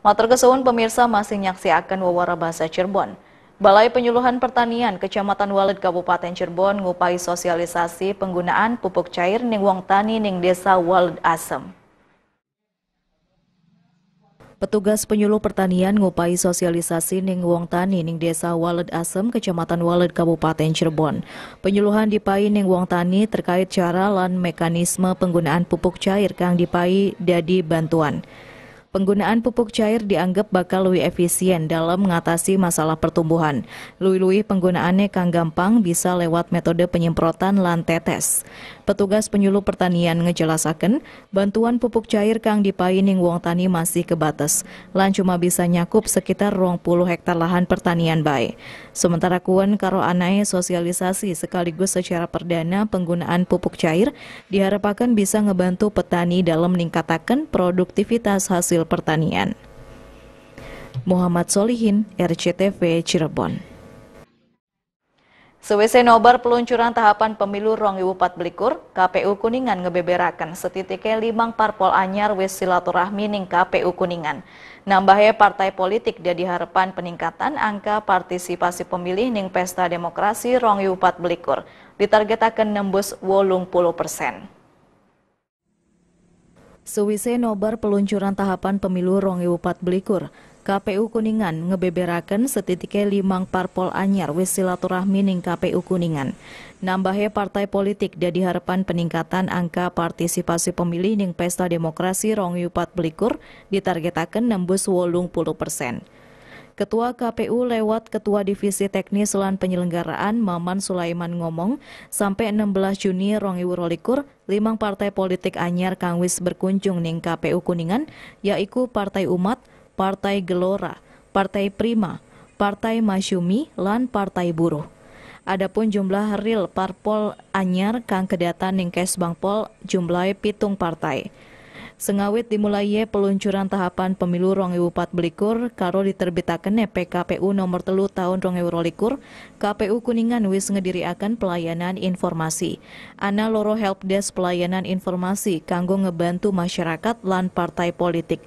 Matur kesuun pemirsa masih nyaksiakan wawancara bahasa Cirebon. Balai Penyuluhan Pertanian Kecamatan Walet Kabupaten Cirebon ngupai sosialisasi penggunaan pupuk cair ning wong tani ning desa Walet Asem. Petugas penyuluh pertanian ngupai sosialisasi ning wong tani ning desa Walet Asem, Kecamatan Walet Kabupaten Cirebon. Penyuluhan dipai ning wong tani terkait cara lan mekanisme penggunaan pupuk cair kang dipai dadi bantuan penggunaan pupuk cair dianggap bakal lebih efisien dalam mengatasi masalah pertumbuhan. Lui-lui penggunaannya kang gampang bisa lewat metode penyemprotan lan tetes. Petugas penyuluh pertanian ngejelasaken, bantuan pupuk cair kang dipaining wong tani masih kebatas. Lan cuma bisa nyakup sekitar ruang puluh hektar lahan pertanian baik. Sementara kuen karo anai sosialisasi sekaligus secara perdana penggunaan pupuk cair diharapkan bisa ngebantu petani dalam meningkatkan produktivitas hasil hasil pertanian. Muhammad Solihin, RCTV Cirebon. Sewese nobar peluncuran tahapan pemilu rong ibu belikur, KPU Kuningan ngebeberakan setitiknya limang parpol anyar wis silaturahmi ning KPU Kuningan. Nambahnya partai politik dia harapan peningkatan angka partisipasi pemilih ning pesta demokrasi rong ibu belikur. Ditargetakan nembus wolung puluh persen. Sewise nobar peluncuran tahapan pemilu Rongewu Belikur, KPU Kuningan ngebeberaken setitiknya limang parpol anyar wis silaturahmi ning KPU Kuningan. Nambahnya partai politik dan harapan peningkatan angka partisipasi pemilih ning pesta demokrasi Rongewu Belikur ditargetaken nembus wolung puluh persen. Ketua KPU lewat Ketua Divisi Teknis Lan Penyelenggaraan Maman Sulaiman ngomong, sampai 16 Juni Rongi Wurolikur limang partai politik anyar kang berkunjung ning KPU Kuningan, yaitu Partai Umat, Partai Gelora, Partai Prima, Partai Masyumi, lan Partai Buruh. Adapun jumlah real parpol anyar kang kedatan ning Kesbangpol jumlahnya pitung partai. Sengawit dimulai peluncuran tahapan pemilu rong ewu belikur karo diterbitakan e PKPU nomor telu tahun rong ewu KPU Kuningan wis ngediriakan pelayanan informasi. Ana loro helpdesk pelayanan informasi kanggo ngebantu masyarakat lan partai politik.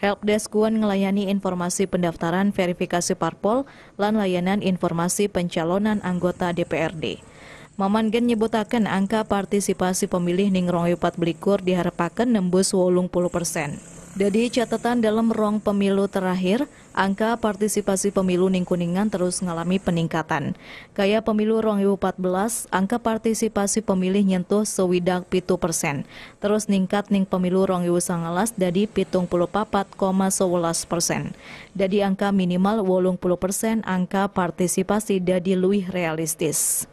Helpdesk Kuan ngelayani informasi pendaftaran verifikasi parpol lan layanan informasi pencalonan anggota DPRD. Maman Gen nyebutakan angka partisipasi pemilih ning rong pat belikur diharapkan nembus wolung puluh persen. Jadi catatan dalam rong pemilu terakhir, angka partisipasi pemilu ning Kuningan terus mengalami peningkatan. Kaya pemilu rong belas, angka partisipasi pemilih nyentuh sewidak pitu persen. Terus ningkat ning pemilu rong sangalas dari pitung puluh papat koma sewelas persen. Jadi angka minimal wolung puluh persen angka partisipasi jadi luih realistis.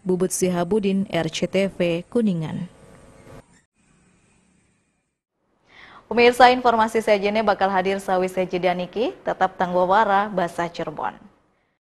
Bubut Sihabudin, RCTV, Kuningan. Pemirsa informasi sejennya bakal hadir sawi Niki, tetap tanggawara bahasa Cirebon.